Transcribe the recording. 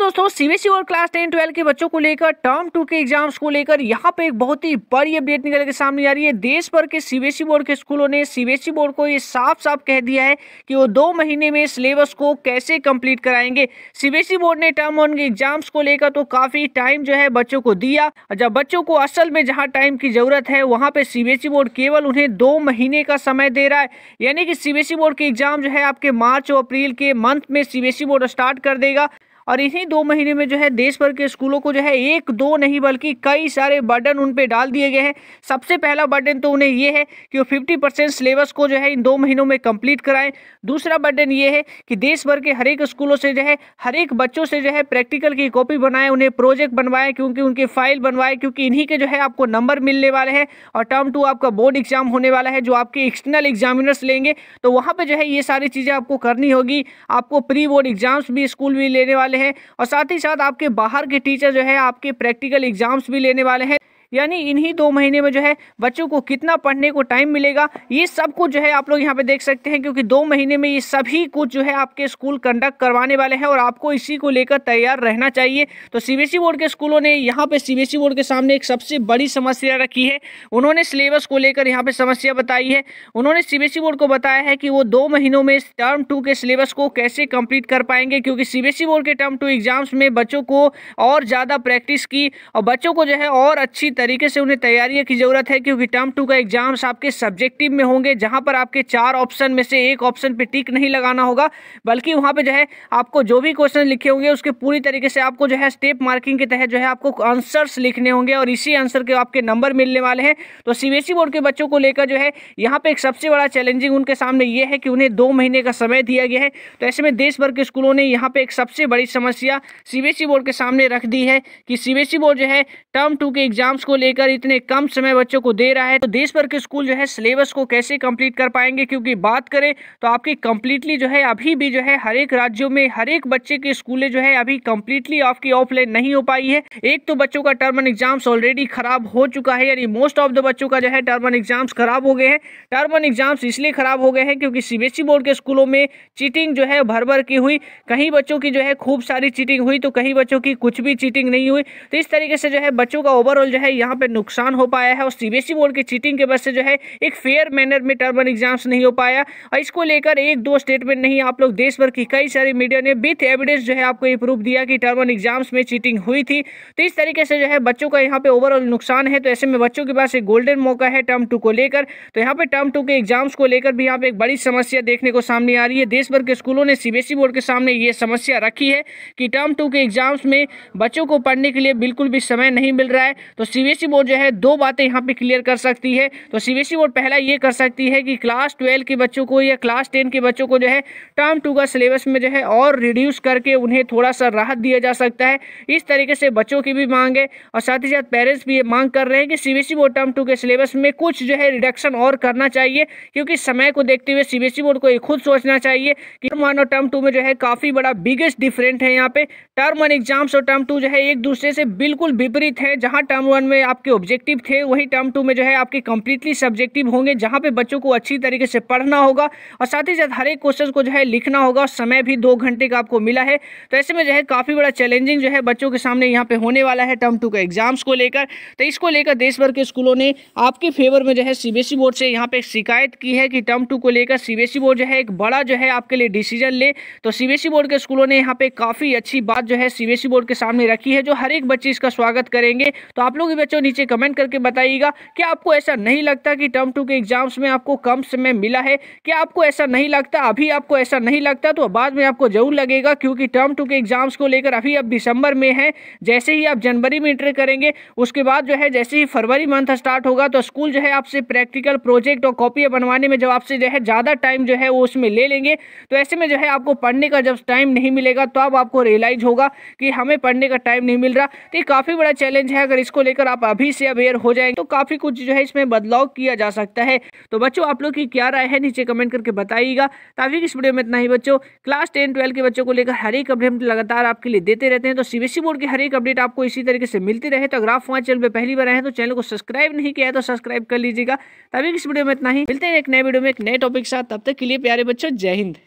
दोस्तों सीबीएसई और class ten twelve के बच्चों को लेकर टर्म टू के एग्जाम्स को लेकर यहाँ पे एक बहुत ही बड़ी अपडेट निकल के सामने आ रही है देश भर के सीबीएसई बोर्ड के स्कूलों ने सीबीएसई बोर्ड को ये साफ साफ कह दिया है कि वो दो महीने में सिलेबस को कैसे कंप्लीट कराएंगे सीबीएसई बोर्ड ने टर्म वन के एग्जाम्स को लेकर तो काफी टाइम जो है बच्चों को दिया जब बच्चों को असल में जहाँ टाइम की जरूरत है वहाँ पे सीबीएसई बोर्ड केवल उन्हें दो महीने का समय दे रहा है यानी कि सीबीएसई बोर्ड के एग्जाम जो है आपके मार्च और अप्रैल के मंथ में सीबीएसई बोर्ड स्टार्ट कर देगा और इसी दो महीने में जो है देश भर के स्कूलों को जो है एक दो नहीं बल्कि कई सारे बर्डन उन पर डाल दिए गए हैं सबसे पहला बर्डन तो उन्हें ये है कि वो फिफ्टी परसेंट सिलेबस को जो है इन दो महीनों में कंप्लीट कराएं दूसरा बर्डन ये है कि देश भर के हर एक स्कूलों से जो है हर एक बच्चों से जो है प्रैक्टिकल की कॉपी बनाएं उन्हें प्रोजेक्ट बनवाएं क्योंकि उनके फाइल बनवाएं क्योंकि इन्हीं के जो है आपको नंबर मिलने वाले हैं और टर्म टू आपका बोर्ड एग्जाम होने वाला है जो आपके एक्सटर्नल एग्जामिनर्स लेंगे तो वहाँ पर जो है ये सारी चीज़ें आपको करनी होगी आपको प्री बोर्ड एग्जाम्स भी स्कूल में लेने वाले हैं और साथ ही साथ आपके बाहर के टीचर जो है आपके प्रैक्टिकल एग्जाम्स भी लेने वाले हैं यानी इन्हीं दो महीने में जो है बच्चों को कितना पढ़ने को टाइम मिलेगा ये सब कुछ जो है आप लोग यहाँ पे देख सकते हैं क्योंकि दो महीने में ये सभी कुछ जो है आपके स्कूल कंडक्ट करवाने वाले हैं और आपको इसी को लेकर तैयार रहना चाहिए तो सीबीएसई e बोर्ड के स्कूलों ने यहाँ पे सीबीएसई e बोर्ड के सामने एक सबसे बड़ी समस्या रखी है उन्होंने सिलेबस को लेकर यहाँ पे समस्या बताई है उन्होंने सीबीएसई e बोर्ड को बताया है कि वो दो महीनों में टर्म टू के सिलेबस को कैसे कंप्लीट कर पाएंगे क्योंकि सीबीएसई बोर्ड के टर्म टू एग्जाम्स में बच्चों को और ज़्यादा प्रैक्टिस की और बच्चों को जो है और अच्छी तरीके से उन्हें तैयारी की ज़रूरत है क्योंकि टर्म टू का एग्जाम्स आपके सब्जेक्टिव में होंगे जहां पर आपके चार ऑप्शन में से एक ऑप्शन पर टिक नहीं लगाना होगा बल्कि वहां पर जो है आपको जो भी क्वेश्चन लिखे होंगे उसके पूरी तरीके से आपको जो है स्टेप मार्किंग के तहत जो है आपको आंसर्स लिखने होंगे और इसी आंसर के आपके नंबर मिलने वाले हैं तो सीबीएसई बोर्ड के बच्चों को लेकर जो है यहाँ पे एक सबसे बड़ा चैलेंजिंग उनके सामने ये है कि उन्हें दो महीने का समय दिया गया है तो ऐसे में देश भर के स्कूलों ने यहाँ पे एक सबसे बड़ी समस्या सीबीएसई बोर्ड के सामने रख दी है कि सीबीएसई बोर्ड जो है टर्म टू के एग्जाम्स को लेकर इतने कम समय बच्चों को दे रहा है तो देश भर के स्कूल जो है सिलेबस को कैसे कंप्लीट कर पाएंगे क्योंकि बात करें तो आपकी कंप्लीटली जो है अभी भी जो है हर एक राज्यों में हर एक बच्चे की स्कूलें जो है अभी कंप्लीटली आपकी ऑफलाइन नहीं हो पाई है एक तो बच्चों का टर्म एंड एग्जाम्स ऑलरेडी खराब हो चुका है यानी मोस्ट ऑफ द बच्चों का जो है टर्म एंड एग्जाम्स खराब हो गए हैं टर्म एंड एग्जाम्स इसलिए खराब हो गए हैं क्योंकि सीबीएसई e बोर्ड के स्कूलों में चीटिंग जो है भर भर की हुई कहीं बच्चों की जो है खूब सारी चीटिंग हुई तो कहीं बच्चों की कुछ भी चीटिंग नहीं हुई तो इस तरीके से जो है बच्चों का ओवरऑल जो है यहाँ पे नुकसान हो पाया है और सीबीएसई बोर्ड e की चीटिंग के वजह से जो है एक फेयर मैनर में टर्म एग्जाम्स नहीं हो पाया और इसको लेकर एक दो स्टेटमेंट नहीं आप लोग देश भर की कई सारी मीडिया ने विथ एविडेंस जो है आपको ये प्रूफ दिया कि टर्म एग्जाम्स में चीटिंग हुई थी तो इस तरीके से जो है बच्चों का यहाँ पे ओवरऑल नुकसान है तो ऐसे में बच्चों के पास एक गोल्डन मौका है टर्म टू को लेकर तो यहाँ पर टर्म टू के एग्जाम्स को लेकर भी यहाँ पर एक बड़ी समस्या देखने को सामने आ रही है देश भर के स्कूलों ने सीबीएसई बोर्ड e के सामने ये समस्या रखी है कि टर्म टू के एग्जाम्स में बच्चों को पढ़ने के लिए बिल्कुल भी समय नहीं मिल रहा है तो सी सीबीएसई बोर्ड जो है दो बातें यहाँ पे क्लियर कर सकती है तो सीबीएसई बोर्ड पहला ये कर सकती है कि क्लास ट्वेल्व के बच्चों को या क्लास टेन के बच्चों को जो है टर्म टू का सिलेबस में जो है और रिड्यूस करके उन्हें थोड़ा सा राहत दिया जा सकता है इस तरीके से बच्चों की भी मांग है और साथ ही साथ पेरेंट्स भी ये मांग कर रहे हैं कि सीबीएसई बोर्ड टर्म टू के सिलेबस में कुछ जो है रिडक्शन और करना चाहिए क्योंकि समय को देखते हुए सीबीएसई बोर्ड को ये खुद सोचना चाहिए कि टर्म वन और टर्म टू में जो है काफ़ी बड़ा बिगेस्ट डिफरेंट है यहाँ पे टर्म वन एग्जाम्स और टर्म टू जो है एक दूसरे से बिल्कुल विपरीत है जहां टर्म वन में में आपके ऑब्जेक्टिव थे वही टर्म टू में जो है आपके कंप्लीटली सब्जेक्टिव होंगे जहाँ पे बच्चों को अच्छी तरीके से पढ़ना होगा और साथ ही साथ हर एक क्वेश्चन को जो है लिखना होगा और समय भी दो घंटे का आपको मिला है तो ऐसे में जो है काफ़ी बड़ा चैलेंजिंग जो है बच्चों के सामने यहाँ पर होने वाला है टर्म टू के एग्जाम्स को लेकर तो इसको लेकर देश भर के स्कूलों ने आपके फेवर में जो है सी बोर्ड e से यहाँ पर शिकायत की है कि टर्म टू को लेकर सी बोर्ड e जो है एक बड़ा जो है आपके लिए डिसीजन ले तो सी बोर्ड e के स्कूलों ने यहाँ पर काफ़ी अच्छी बात जो है सी बोर्ड के सामने रखी है जो हर एक बच्चे इसका स्वागत करेंगे तो आप लोग भी बच्चों नीचे कमेंट करके बताइएगा कि आपको ऐसा नहीं लगता कि टर्म टू के एग्जाम्स में आपको कम समय मिला है क्या आपको ऐसा नहीं लगता अभी आपको ऐसा नहीं लगता तो बाद में आपको जरूर लगेगा क्योंकि टर्म टू के एग्जाम्स को लेकर अभी अब दिसंबर में है जैसे ही आप जनवरी में इंटर करेंगे उसके बाद जो है जैसे ही फरवरी मंथ स्टार्ट होगा तो स्कूल जो है आपसे प्रैक्टिकल प्रोजेक्ट और कॉपियाँ बनवाने में जब आपसे जो है ज़्यादा टाइम जो है वो उसमें ले लेंगे तो ऐसे में जो है आपको पढ़ने का जब टाइम नहीं मिलेगा तो अब आपको रियलाइज होगा कि हमें पढ़ने का टाइम नहीं मिल रहा तो ये काफ़ी बड़ा चैलेंज है अगर इसको लेकर अगर आप अभी से अवेयर हो जाएंगे तो काफ़ी कुछ जो है इसमें बदलाव किया जा सकता है तो बच्चों आप लोग की क्या राय है नीचे कमेंट करके बताइएगा ताकि इस वीडियो में इतना ही बच्चों क्लास टेन ट्वेल्व के बच्चों को लेकर हर एक अपडेट लगातार आपके लिए देते रहते हैं तो सीबीएसई बोर्ड की हर एक अपडेट आपको इसी तरीके से मिलती रहे तो अगर आप हमारे चैनल पर पहली बार आए तो चैनल को सब्सक्राइब नहीं किया तो सब्सक्राइब कर लीजिएगा तभी इस वीडियो में इतना ही मिलते हैं एक नए वीडियो में एक नए टॉपिक के साथ तब तक के लिए प्यारे बच्चों जय हिंद